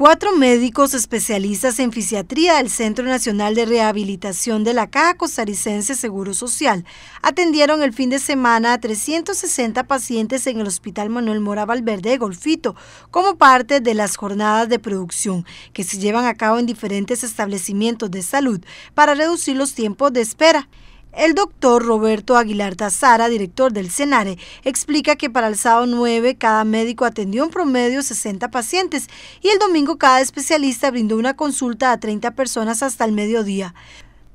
Cuatro médicos especialistas en fisiatría del Centro Nacional de Rehabilitación de la Caja Costarricense Seguro Social atendieron el fin de semana a 360 pacientes en el Hospital Manuel Mora Valverde de Golfito como parte de las jornadas de producción que se llevan a cabo en diferentes establecimientos de salud para reducir los tiempos de espera. El doctor Roberto Aguilar Tazara, director del CENARE, explica que para el sábado 9 cada médico atendió en promedio 60 pacientes y el domingo cada especialista brindó una consulta a 30 personas hasta el mediodía.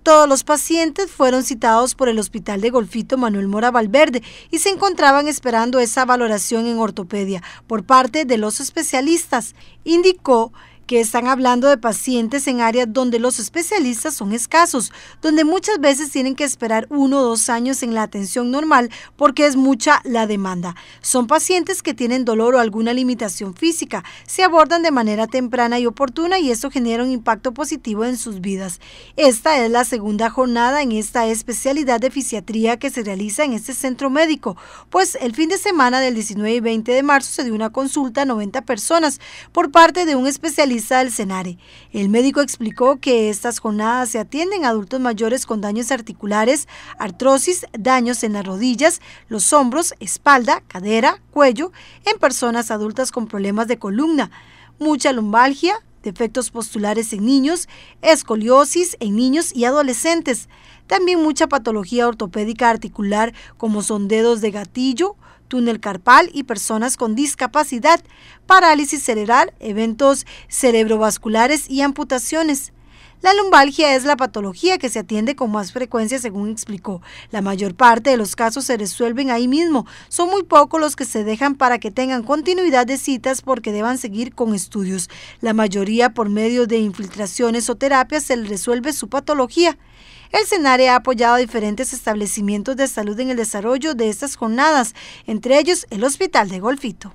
Todos los pacientes fueron citados por el Hospital de Golfito Manuel Mora Valverde y se encontraban esperando esa valoración en ortopedia por parte de los especialistas, indicó que están hablando de pacientes en áreas donde los especialistas son escasos, donde muchas veces tienen que esperar uno o dos años en la atención normal porque es mucha la demanda. Son pacientes que tienen dolor o alguna limitación física, se abordan de manera temprana y oportuna y eso genera un impacto positivo en sus vidas. Esta es la segunda jornada en esta especialidad de fisiatría que se realiza en este centro médico, pues el fin de semana del 19 y 20 de marzo se dio una consulta a 90 personas por parte de un especialista el El médico explicó que estas jornadas se atienden a adultos mayores con daños articulares, artrosis, daños en las rodillas, los hombros, espalda, cadera, cuello, en personas adultas con problemas de columna, mucha lumbalgia, defectos postulares en niños, escoliosis en niños y adolescentes. También mucha patología ortopédica articular como son dedos de gatillo, túnel carpal y personas con discapacidad, parálisis cerebral, eventos cerebrovasculares y amputaciones. La lumbalgia es la patología que se atiende con más frecuencia, según explicó. La mayor parte de los casos se resuelven ahí mismo. Son muy pocos los que se dejan para que tengan continuidad de citas porque deban seguir con estudios. La mayoría por medio de infiltraciones o terapias se resuelve su patología. El CENARE ha apoyado a diferentes establecimientos de salud en el desarrollo de estas jornadas, entre ellos el Hospital de Golfito.